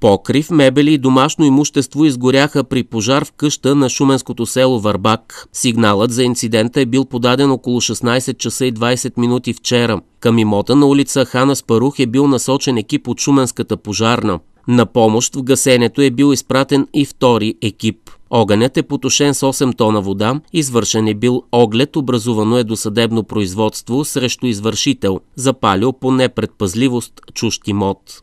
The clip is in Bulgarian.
Покрив, мебели и домашно имущество изгоряха при пожар в къща на шуменското село Варбак. Сигналът за инцидента е бил подаден около 16 часа и 20 минути вчера. Към имота на улица Хана Спарух е бил насочен екип от шуменската пожарна. На помощ в гасенето е бил изпратен и втори екип. Огънят е потушен с 8 тона вода, извършен е бил оглед, образувано е досъдебно производство срещу извършител, запалил по непредпазливост чужки мод.